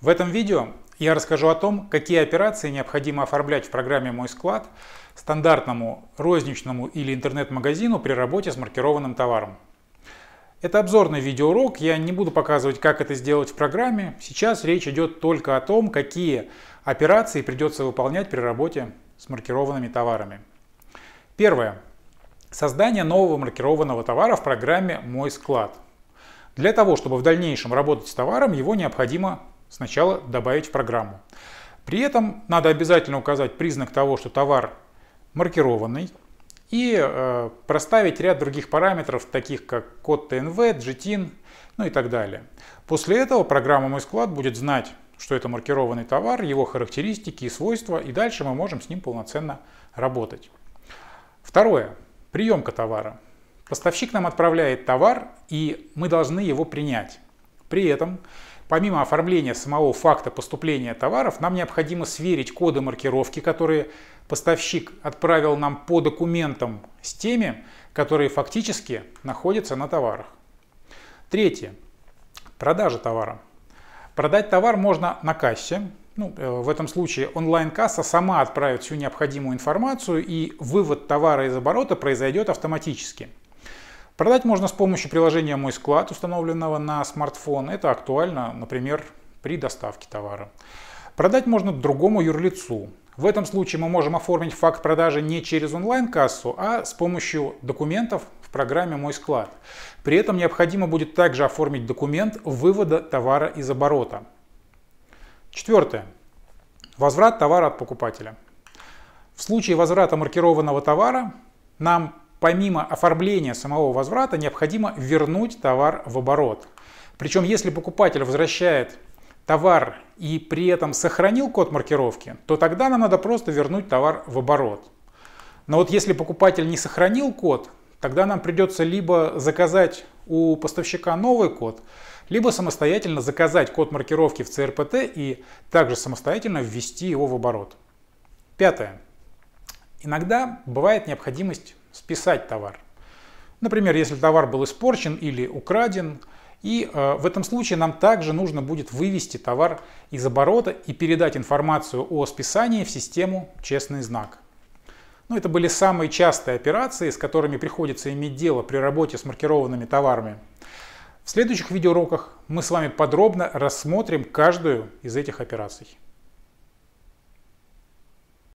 В этом видео я расскажу о том, какие операции необходимо оформлять в программе «Мой склад» стандартному розничному или интернет-магазину при работе с маркированным товаром. Это обзорный видеоурок, я не буду показывать, как это сделать в программе. Сейчас речь идет только о том, какие операции придется выполнять при работе с маркированными товарами. Первое. Создание нового маркированного товара в программе «Мой склад». Для того, чтобы в дальнейшем работать с товаром, его необходимо сначала добавить в программу. При этом надо обязательно указать признак того, что товар маркированный, и э, проставить ряд других параметров, таких как код ТНВ, GTIN, ну и так далее. После этого программа «Мой склад» будет знать, что это маркированный товар, его характеристики и свойства, и дальше мы можем с ним полноценно работать. Второе. Приемка товара. Поставщик нам отправляет товар, и мы должны его принять. При этом помимо оформления самого факта поступления товаров, нам необходимо сверить коды маркировки, которые поставщик отправил нам по документам с теми, которые фактически находятся на товарах. Третье. Продажа товара. Продать товар можно на кассе. Ну, э, в этом случае онлайн-касса сама отправит всю необходимую информацию и вывод товара из оборота произойдет автоматически – Продать можно с помощью приложения «Мой склад», установленного на смартфон. Это актуально, например, при доставке товара. Продать можно другому юрлицу. В этом случае мы можем оформить факт продажи не через онлайн-кассу, а с помощью документов в программе «Мой склад». При этом необходимо будет также оформить документ вывода товара из оборота. Четвертое. Возврат товара от покупателя. В случае возврата маркированного товара нам помимо оформления самого возврата необходимо вернуть товар в оборот. Причем если покупатель возвращает товар и при этом сохранил код маркировки, то тогда нам надо просто вернуть товар в оборот. Но вот если покупатель не сохранил код, тогда нам придется либо заказать у поставщика новый код, либо самостоятельно заказать код маркировки в ЦРПТ и также самостоятельно ввести его в оборот. Пятое. Иногда бывает необходимость списать товар. Например, если товар был испорчен или украден, и э, в этом случае нам также нужно будет вывести товар из оборота и передать информацию о списании в систему «Честный знак». Но ну, это были самые частые операции, с которыми приходится иметь дело при работе с маркированными товарами. В следующих видеоуроках мы с вами подробно рассмотрим каждую из этих операций.